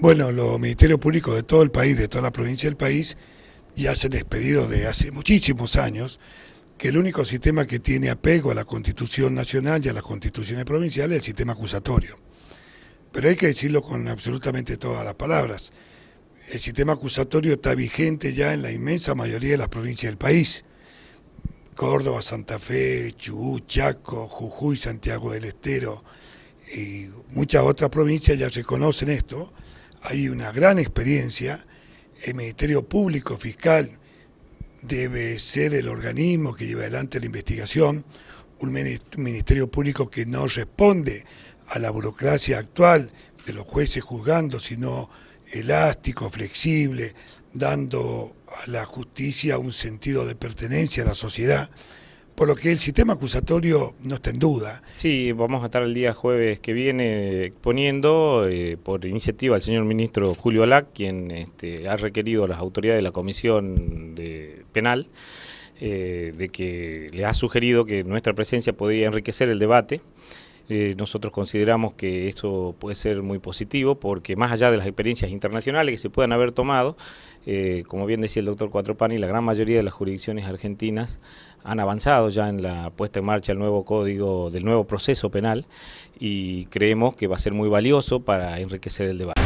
Bueno, los ministerios públicos de todo el país, de toda la provincia del país, ya se han despedido de hace muchísimos años, que el único sistema que tiene apego a la Constitución Nacional y a las constituciones provinciales es el sistema acusatorio. Pero hay que decirlo con absolutamente todas las palabras. El sistema acusatorio está vigente ya en la inmensa mayoría de las provincias del país. Córdoba, Santa Fe, Chubut, Chaco, Jujuy, Santiago del Estero y muchas otras provincias ya reconocen esto hay una gran experiencia, el Ministerio Público Fiscal debe ser el organismo que lleva adelante la investigación, un Ministerio Público que no responde a la burocracia actual de los jueces juzgando, sino elástico, flexible, dando a la justicia un sentido de pertenencia a la sociedad por lo que el sistema acusatorio no está en duda. Sí, vamos a estar el día jueves que viene exponiendo eh, por iniciativa del señor ministro Julio Alac, quien este, ha requerido a las autoridades de la Comisión de Penal eh, de que le ha sugerido que nuestra presencia podría enriquecer el debate. Eh, nosotros consideramos que eso puede ser muy positivo porque más allá de las experiencias internacionales que se puedan haber tomado, eh, como bien decía el doctor Cuatropani, la gran mayoría de las jurisdicciones argentinas han avanzado ya en la puesta en marcha del nuevo código, del nuevo proceso penal y creemos que va a ser muy valioso para enriquecer el debate.